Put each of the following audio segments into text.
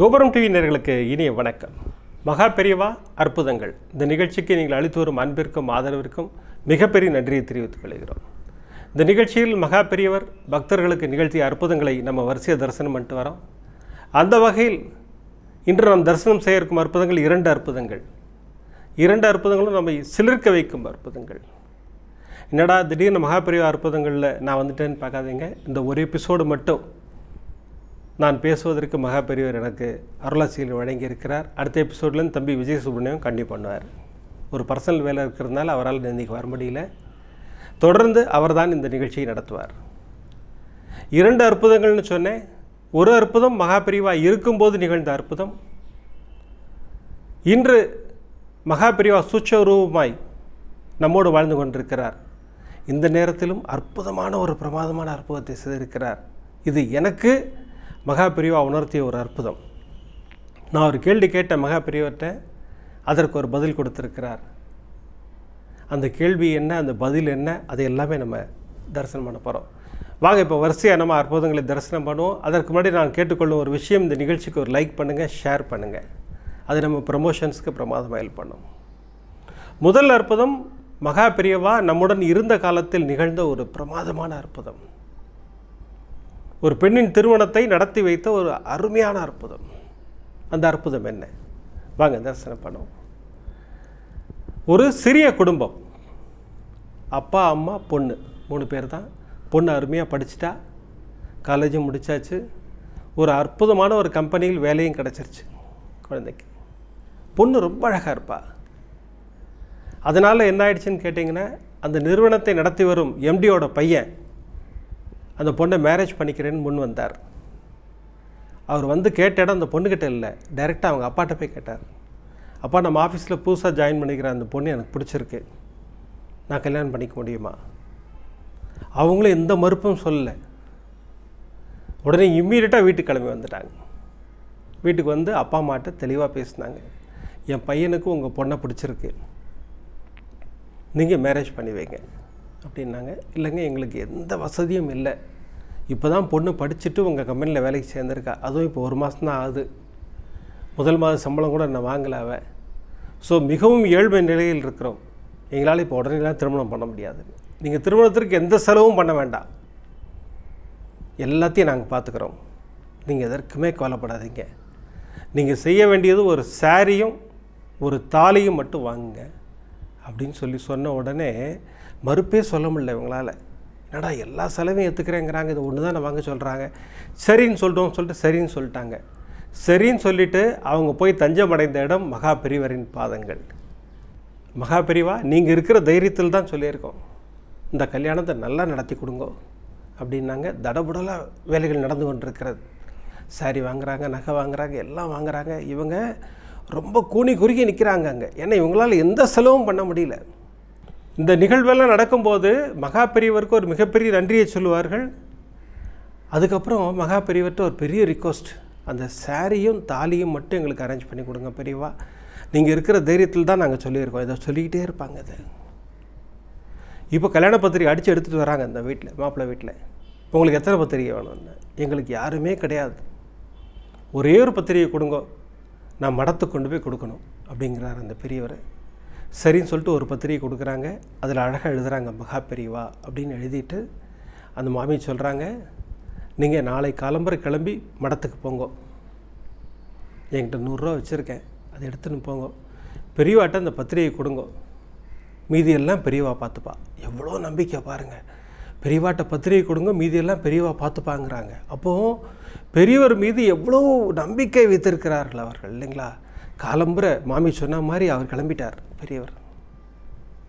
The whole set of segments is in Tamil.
கோபுரம் டிவி நேர்களுக்கு இனிய வணக்கம் மகா பெரியவா அற்புதங்கள் இந்த நிகழ்ச்சிக்கு நீங்கள் அளித்து வரும் அன்பிற்கும் ஆதரவிற்கும் மிகப்பெரிய நன்றியை தெரிவித்துக் கொள்கிறோம் இந்த நிகழ்ச்சியில் மகா பெரியவர் பக்தர்களுக்கு நிகழ்த்திய அற்புதங்களை நம்ம வரிசையை தரிசனம் பண்ணிட்டு வரோம் அந்த வகையில் இன்று நாம் தரிசனம் செய்ய இருக்கும் அற்புதங்கள் இரண்டு அற்புதங்கள் இரண்டு அற்புதங்களும் நம்மை சிலிர்க்க வைக்கும் அற்புதங்கள் என்னடா திடீர்னு மகாபெரிய அற்புதங்களில் நான் வந்துட்டேன்னு பார்க்காதீங்க இந்த ஒரு எபிசோடு மட்டும் நான் பேசுவதற்கு மகா பெரியவர் எனக்கு வழங்கி வழங்கியிருக்கிறார் அடுத்த எபிசோட்லேருந்து தம்பி விஜய் சுப்ரமணியம் பண்ணுவார் ஒரு பர்சனல் வேலை இருக்கிறதுனால அவரால் இன்றைக்கி வர முடியல தொடர்ந்து அவர் தான் இந்த நிகழ்ச்சியை நடத்துவார் இரண்டு அற்புதங்கள்னு சொன்னேன் ஒரு அற்புதம் மகாபிரிவாக இருக்கும்போது நிகழ்ந்த அற்புதம் இன்று மகாபிரிவா சூட்சரூபமாய் நம்மோடு வாழ்ந்து கொண்டிருக்கிறார் இந்த நேரத்திலும் அற்புதமான ஒரு பிரமாதமான அற்புதத்தை செய்திருக்கிறார் இது எனக்கு மகா பிரிவா உணர்த்திய ஒரு அற்புதம் நான் ஒரு கேள்வி கேட்ட மகா பிரிவர்கிட்ட அதற்கு ஒரு பதில் கொடுத்துருக்கிறார் அந்த கேள்வி என்ன அந்த பதில் என்ன அது எல்லாமே நம்ம தரிசனம் பண்ண போகிறோம் வாங்க இப்போ வரிசையாக நம்ம அற்புதங்களை தரிசனம் பண்ணுவோம் அதற்கு முன்னாடி நான் கேட்டுக்கொள்ளும் ஒரு விஷயம் இந்த நிகழ்ச்சிக்கு ஒரு லைக் பண்ணுங்கள் ஷேர் பண்ணுங்கள் அது நம்ம ப்ரமோஷன்ஸுக்கு பிரமாதமாக ஹெல்ப் பண்ணும் முதல் அற்புதம் மகா பெரியவா நம்முடன் இருந்த காலத்தில் நிகழ்ந்த ஒரு பிரமாதமான அற்புதம் ஒரு பெண்ணின் திருமணத்தை நடத்தி வைத்த ஒரு அருமையான அற்புதம் அந்த அற்புதம் என்ன வாங்க தரிசனம் பண்ணுவோம் ஒரு சிறிய குடும்பம் அப்பா அம்மா பொண்ணு மூணு பேர் தான் பொண்ணு அருமையாக படிச்சுட்டா காலேஜும் முடித்தாச்சு ஒரு அற்புதமான ஒரு கம்பெனியில் வேலையும் கிடச்சிருச்சு குழந்தைக்கு பொண்ணு ரொம்ப அழகாக இருப்பா அதனால் என்ன ஆயிடுச்சுன்னு கேட்டிங்கன்னா அந்த நிறுவனத்தை நடத்தி வரும் எம்டியோட பையன் அந்த பொண்ணை மேரேஜ் பண்ணிக்கிறேன்னு முன் வந்தார் அவர் வந்து கேட்ட இடம் அந்த பொண்ணுக்கிட்ட இல்லை டைரெக்டாக அவங்க அப்பாட்ட போய் கேட்டார் அப்பா நம்ம ஆஃபீஸில் புதுசாக ஜாயின் பண்ணிக்கிற அந்த பொண்ணு எனக்கு பிடிச்சிருக்கு நான் கல்யாணம் பண்ணிக்க முடியுமா அவங்களும் எந்த மறுப்பும் சொல்லலை உடனே இம்மீடியட்டாக வீட்டுக்கு கிளம்பி வந்துட்டாங்க வீட்டுக்கு வந்து அப்பா அம்மாட்ட தெளிவாக பேசினாங்க என் பையனுக்கு உங்கள் பொண்ணை பிடிச்சிருக்கு நீங்கள் மேரேஜ் பண்ணி வைங்க அப்படின்னாங்க இல்லைங்க எங்களுக்கு எந்த வசதியும் இல்லை இப்போ தான் பொண்ணு படிச்சுட்டு உங்கள் கம்பெனியில் வேலைக்கு சேர்ந்துருக்கா அதுவும் இப்போ ஒரு மாதம் தான் ஆகுது முதல் மாத சம்பளம் கூட நான் வாங்கலாவ ஸோ மிகவும் ஏழ்மை நிலையில் இருக்கிறோம் எங்களால் இப்போ உடனே திருமணம் பண்ண முடியாது நீங்கள் திருமணத்திற்கு எந்த செலவும் பண்ண வேண்டாம் எல்லாத்தையும் நாங்கள் பார்த்துக்குறோம் நீங்கள் எதற்குமே கவலைப்படாதீங்க நீங்கள் செய்ய வேண்டியது ஒரு சாரியும் ஒரு தாலியும் மட்டும் வாங்குங்க அப்படின்னு சொல்லி சொன்ன உடனே மறுப்பே சொல்ல முடியல இவங்களால் என்னடா எல்லா செலவையும் எடுத்துக்கிறேங்கிறாங்க இது ஒன்று தான் நான் வாங்க சொல்கிறாங்க சரின்னு சொல்லிட்டோம் சொல்லிட்டு சரின்னு சொல்லிட்டாங்க சரின்னு சொல்லிவிட்டு அவங்க போய் தஞ்சம் அடைந்த இடம் மகா பிரிவரின் பாதங்கள் மகா பிரிவா நீங்கள் இருக்கிற தைரியத்தில் தான் சொல்லியிருக்கோம் இந்த கல்யாணத்தை நல்லா நடத்தி கொடுங்க அப்படின்னாங்க தடபுடலாக வேலைகள் நடந்து கொண்டிருக்கிறது சாரி வாங்குகிறாங்க நகை வாங்குகிறாங்க எல்லாம் வாங்குகிறாங்க இவங்க ரொம்ப கூணி குறுகி நிற்கிறாங்க அங்கே ஏன்னா இவங்களால் எந்த செலவும் பண்ண முடியல இந்த நிகழ்வெல்லாம் நடக்கும்போது மகா பெரியவருக்கு ஒரு மிகப்பெரிய நன்றியை சொல்லுவார்கள் அதுக்கப்புறம் மகா பெரியவர்கிட்ட ஒரு பெரிய ரிக்வஸ்ட் அந்த சாரியும் தாலியும் மட்டும் எங்களுக்கு அரேஞ்ச் பண்ணி கொடுங்க பெரியவா நீங்கள் இருக்கிற தைரியத்தில் தான் நாங்கள் சொல்லியிருக்கோம் இதை சொல்லிக்கிட்டே இருப்பாங்க அது இப்போ கல்யாண பத்திரிகை அடித்து எடுத்துகிட்டு வராங்க இந்த வீட்டில் மாப்பிள்ளை வீட்டில் உங்களுக்கு எத்தனை பத்திரிகை வேணும் எங்களுக்கு யாருமே கிடையாது ஒரே ஒரு பத்திரிகை கொடுங்க நான் மடத்தை கொண்டு போய் கொடுக்கணும் அப்படிங்கிறார் அந்த பெரியவர் சரின்னு சொல்லிட்டு ஒரு பத்திரிகை கொடுக்குறாங்க அதில் அழகாக எழுதுகிறாங்க மகா பெரியவா அப்படின்னு எழுதிட்டு அந்த மாமி சொல்கிறாங்க நீங்கள் நாளை காலம்பரை கிளம்பி மடத்துக்கு போங்க என்கிட்ட நூறுரூவா வச்சுருக்கேன் அதை எடுத்துன்னு போங்க பெரியவாட்ட அந்த பத்திரிகை கொடுங்க மீதியெல்லாம் பெரியவா பார்த்துப்பா எவ்வளோ நம்பிக்கை பாருங்கள் பெரியவாட்ட பத்திரிகை கொடுங்க மீதியெல்லாம் பெரியவா பார்த்துப்பாங்கிறாங்க அப்போது பெரியவர் மீது எவ்வளோ நம்பிக்கை வைத்திருக்கிறார்கள் அவர்கள் இல்லைங்களா காலம்புற மாமி சொன்ன மாதிரி அவர் கிளம்பிட்டார் பெரியவர்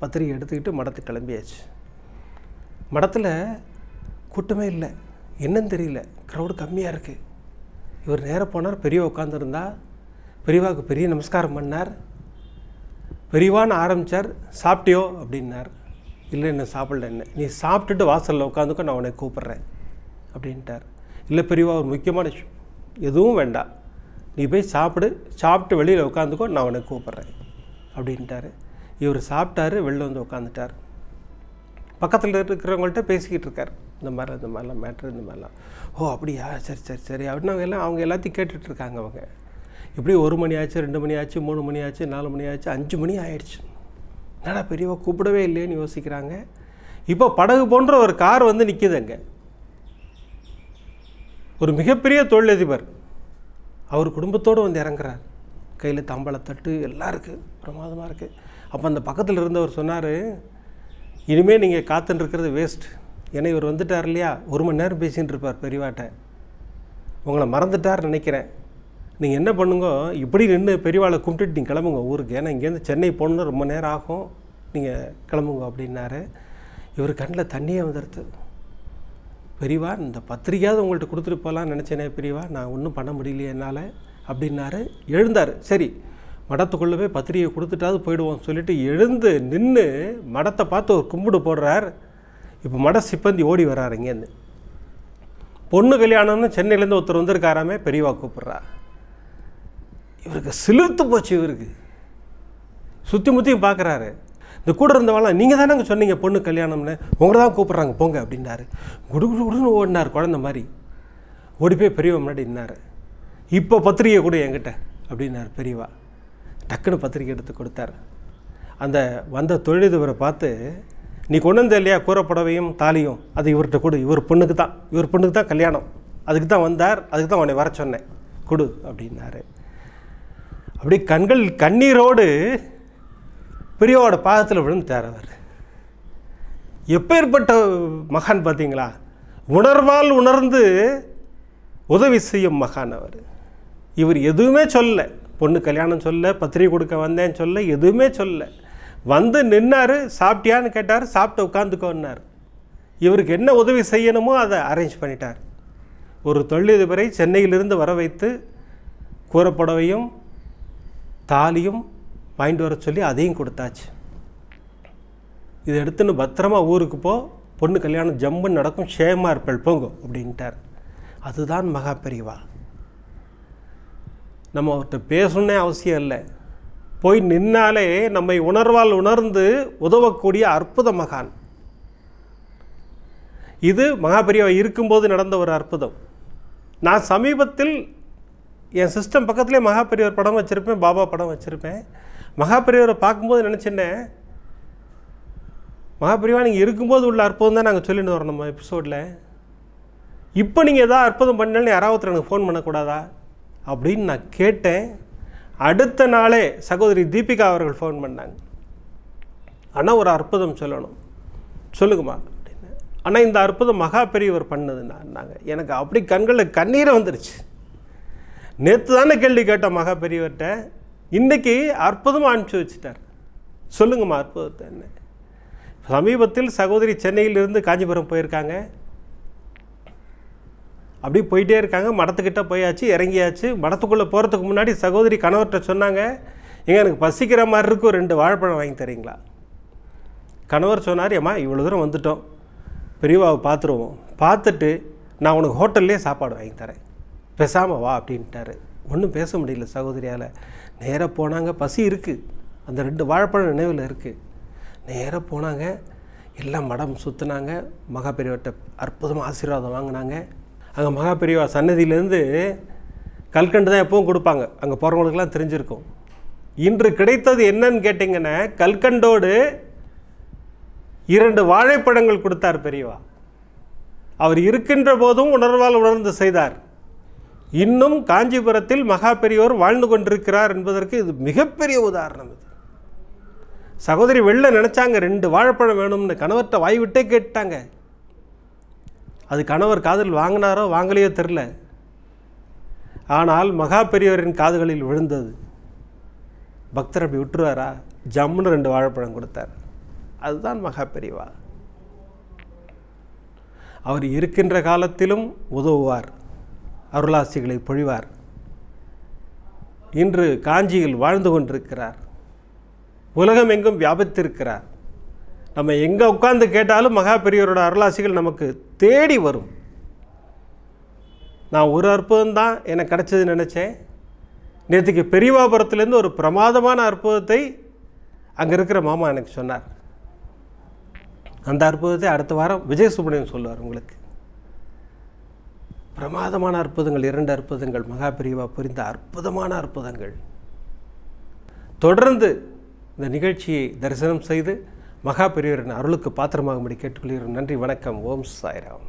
பத்திரிக்கை எடுத்துக்கிட்டு மடத்துக்கு கிளம்பியாச்சு மடத்தில் கூட்டமே இல்லை என்னன்னு தெரியல க்ரௌடு கம்மியாக இருக்குது இவர் நேராக போனார் பெரியவா உட்காந்துருந்தா பெரியவாவுக்கு பெரிய நமஸ்காரம் பண்ணார் பெரியவான்னு ஆரம்பித்தார் சாப்பிட்டியோ அப்படின்னார் இல்லை என்ன சாப்பிடல என்ன நீ சாப்பிட்டுட்டு வாசலில் உட்காந்துக்கோ நான் உனக்கு கூப்பிட்றேன் அப்படின்ட்டார் இல்லை பெரியவா ஒரு முக்கியமான விஷயம் எதுவும் வேண்டாம் நீ போய் சாப்பிடு சாப்பிட்டு வெளியில் உட்காந்துக்கோ நான் உனக்கு கூப்பிட்றேன் அப்படின்ட்டாரு இவர் சாப்பிட்டாரு வெளில வந்து உட்காந்துட்டார் பக்கத்தில் இருக்கிறவங்கள்ட்ட பேசிக்கிட்டு இருக்கார் இந்த மாதிரி இந்த மாதிரிலாம் மேட்ரு இந்த மாதிரிலாம் ஓ அப்படியா சரி சரி சரி அப்படின்னு அவங்க எல்லாம் அவங்க எல்லாத்தையும் கேட்டுட்ருக்காங்க அவங்க இப்படி ஒரு மணி ஆச்சு ரெண்டு மணி ஆச்சு மூணு மணி ஆச்சு நாலு மணி ஆச்சு அஞ்சு மணி ஆயிடுச்சு என்னடா பெரியவா கூப்பிடவே இல்லையேன்னு யோசிக்கிறாங்க இப்போ படகு போன்ற ஒரு கார் வந்து நிற்கிதுங்க ஒரு மிகப்பெரிய தொழிலதிபர் அவர் குடும்பத்தோடு வந்து இறங்குறார் கையில் தட்டு எல்லாம் இருக்குது பிரமாதமாக இருக்குது அப்போ அந்த பக்கத்தில் இருந்தவர் சொன்னார் இனிமேல் நீங்கள் இருக்கிறது வேஸ்ட் ஏன்னா இவர் வந்துட்டார் இல்லையா ஒரு மணி நேரம் பேசின்னு இருப்பார் பெரியவாட்ட உங்களை மறந்துட்டார் நினைக்கிறேன் நீங்கள் என்ன பண்ணுங்கோ இப்படி நின்று பெரியவாளை கும்பிட்டுட்டு நீங்கள் கிளம்புங்க ஊருக்கு ஏன்னா இங்கேருந்து சென்னை போகணுன்னா ரொம்ப நேரம் ஆகும் நீங்கள் கிளம்புங்க அப்படின்னாரு இவர் கண்ணில் தண்ணியே வந்துடுது பெரியவா இந்த பத்திரிக்கையாவது உங்கள்கிட்ட கொடுத்துட்டு போகலான்னு நினச்சேனே பெரியவா நான் ஒன்றும் பண்ண முடியலையே என்னால் அப்படின்னாரு எழுந்தார் சரி மடத்துக்குள்ளவே போய் பத்திரிகை கொடுத்துட்டாவது போயிடுவோம் சொல்லிவிட்டு எழுந்து நின்று மடத்தை பார்த்து ஒரு கும்பிடு போடுறார் இப்போ மட சிப்பந்தி ஓடி வர்றாரு இங்கேருந்து பொண்ணு கல்யாணம்னு சென்னையிலேருந்து ஒருத்தர் வந்திருக்காராமே பெரியவா கூப்பிட்றா இவருக்கு சிலிர்த்து போச்சு இவருக்கு சுற்றி முற்றியும் பார்க்குறாரு இந்த கூட இருந்தவங்களாம் நீங்கள் தானே சொன்னீங்க பொண்ணு கல்யாணம்னு உங்களை தான் கூப்பிட்றாங்க போங்க அப்படின்னாரு குடுகுடுன்னு ஓடினார் குழந்த மாதிரி ஓடி போய் பெரியவா முன்னாடி நின்னார் இப்போ பத்திரிகை கூட என்கிட்ட அப்படின்னார் பெரியவா டக்குன்னு பத்திரிக்கை எடுத்து கொடுத்தார் அந்த வந்த தொழிலதிபரை பார்த்து நீ கொண்டு வந்த இல்லையா கூறப்படவையும் தாலியும் அது இவர்கிட்ட கொடு இவர் பொண்ணுக்கு தான் இவர் பொண்ணுக்கு தான் கல்யாணம் அதுக்கு தான் வந்தார் அதுக்கு தான் உன்னை வர சொன்னேன் கொடு அப்படின்னாரு அப்படி கண்கள் கண்ணீரோடு பெரியவோட பாகத்தில் விழுந்து அவர் எப்பேற்பட்ட மகான் பார்த்தீங்களா உணர்வால் உணர்ந்து உதவி செய்யும் மகான் அவர் இவர் எதுவுமே சொல்ல பொண்ணு கல்யாணம் சொல்ல பத்திரிகை கொடுக்க வந்தேன்னு சொல்ல எதுவுமே சொல்ல வந்து நின்னார் சாப்பிட்டியான்னு கேட்டார் சாப்பிட்டு உட்காந்துக்கோன்னார் இவருக்கு என்ன உதவி செய்யணுமோ அதை அரேஞ்ச் பண்ணிட்டார் ஒரு தொழிலதிபரை சென்னையிலிருந்து வர வைத்து கூறப்படவையும் தாலியும் வாங்கிட்டு வர சொல்லி அதையும் கொடுத்தாச்சு இதை எடுத்துன்னு பத்திரமா ஊருக்கு போ பொண்ணு கல்யாணம் ஜம்முன்னு நடக்கும் ஷேமாக இருப்பேள் போங்க அப்படின்ட்டார் அதுதான் மகா பெரியவா நம்ம அவர்கிட்ட பேசணுன்னே அவசியம் இல்லை போய் நின்னாலே நம்மை உணர்வால் உணர்ந்து உதவக்கூடிய அற்புத மகான் இது மகாபெரியவா இருக்கும்போது நடந்த ஒரு அற்புதம் நான் சமீபத்தில் என் சிஸ்டம் பக்கத்துலேயே மகாபெரியவர் படம் வச்சுருப்பேன் பாபா படம் வச்சுருப்பேன் மகாபிரிவரை பார்க்கும்போது நினச்சிட்டேன் மகாபிரிவா நீங்கள் இருக்கும்போது உள்ள அற்புதம் தான் நாங்கள் சொல்லிட்டு வரோம் நம்ம எபிசோடில் இப்போ நீங்கள் எதாவது அற்புதம் பண்ணாலும் யாராவது எனக்கு ஃபோன் பண்ணக்கூடாதா அப்படின்னு நான் கேட்டேன் அடுத்த நாளே சகோதரி தீபிகா அவர்கள் ஃபோன் பண்ணாங்க ஆனால் ஒரு அற்புதம் சொல்லணும் சொல்லுங்கம்மா அப்படின்னு ஆனால் இந்த அற்புதம் மகா பெரியவர் பண்ணதுன்னாங்க எனக்கு அப்படி கண்களில் கண்ணீரை வந்துருச்சு நேற்று தானே கேள்வி கேட்டோம் மகா பெரியவர்கிட்ட இன்றைக்கி அற்புதமாக அனுப்பிச்சி வச்சுட்டார் சொல்லுங்கம்மா அற்புதத்தை என்ன சமீபத்தில் சகோதரி சென்னையிலிருந்து காஞ்சிபுரம் போயிருக்காங்க அப்படி போயிட்டே இருக்காங்க மடத்துக்கிட்ட போயாச்சு இறங்கியாச்சு மடத்துக்குள்ளே போகிறதுக்கு முன்னாடி சகோதரி கணவர்கிட்ட சொன்னாங்க எங்கே எனக்கு பசிக்கிற மாதிரி இருக்கும் ரெண்டு வாழைப்பழம் வாங்கி தரீங்களா கணவர் சொன்னார் ஏம்மா இவ்வளோ தூரம் வந்துட்டோம் பெரியவாவை பார்த்துருவோம் பார்த்துட்டு நான் உனக்கு ஹோட்டல்லே சாப்பாடு வாங்கி தரேன் பேசாமல் வா அப்படின்ட்டாரு ஒன்றும் பேச முடியல சகோதரியால் நேராக போனாங்க பசி இருக்குது அந்த ரெண்டு வாழைப்பழம் நினைவில் இருக்குது நேராக போனாங்க எல்லாம் மடம் சுற்றுனாங்க மகாபெரியவர்கிட்ட அற்புதமாக ஆசீர்வாதம் வாங்கினாங்க அங்கே மகா பெரியவா சன்னதியிலேருந்து கல்கண்டு தான் எப்பவும் கொடுப்பாங்க அங்கே போகிறவங்களுக்குலாம் தெரிஞ்சிருக்கும் இன்று கிடைத்தது என்னன்னு கேட்டிங்கன்னா கல்கண்டோடு இரண்டு வாழைப்பழங்கள் கொடுத்தார் பெரியவா அவர் இருக்கின்ற போதும் உணர்வால் உணர்ந்து செய்தார் இன்னும் காஞ்சிபுரத்தில் மகா பெரியோர் வாழ்ந்து கொண்டிருக்கிறார் என்பதற்கு இது மிகப்பெரிய உதாரணம் இது சகோதரி வெளில நினச்சாங்க ரெண்டு வாழைப்பழம் வேணும்னு கணவர்கிட்ட வாய்விட்டே கேட்டாங்க அது கணவர் காதல் வாங்கினாரோ வாங்கலையோ தெரில ஆனால் மகா பெரியவரின் காதுகளில் விழுந்தது பக்தர் அப்படி விட்டுருவாரா ஜம்முன்னு ரெண்டு வாழைப்பழம் கொடுத்தார் அதுதான் மகா பெரியவா அவர் இருக்கின்ற காலத்திலும் உதவுவார் அருளாசிகளை பொழிவார் இன்று காஞ்சியில் வாழ்ந்து கொண்டிருக்கிறார் உலகம் எங்கும் வியாபித்திருக்கிறார் நம்ம எங்கே உட்கார்ந்து கேட்டாலும் மகா பெரியவரோட அருளாசிகள் நமக்கு தேடி வரும் நான் ஒரு அற்புதம் தான் எனக்கு கிடச்சது நினச்சேன் நேற்றுக்கு பெரியவாபுரத்துலேருந்து ஒரு பிரமாதமான அற்புதத்தை அங்கே இருக்கிற மாமா எனக்கு சொன்னார் அந்த அற்புதத்தை அடுத்த வாரம் விஜய் சொல்லுவார் உங்களுக்கு பிரமாதமான அற்புதங்கள் இரண்டு அற்புதங்கள் மகாபிரிவா புரிந்த அற்புதமான அற்புதங்கள் தொடர்ந்து இந்த நிகழ்ச்சியை தரிசனம் செய்து மகாபிரியரின் அருளுக்கு பாத்திரமாகும்படி கேட்டுக்கொள்கிறேன் நன்றி வணக்கம் ஓம் சாய்ராம்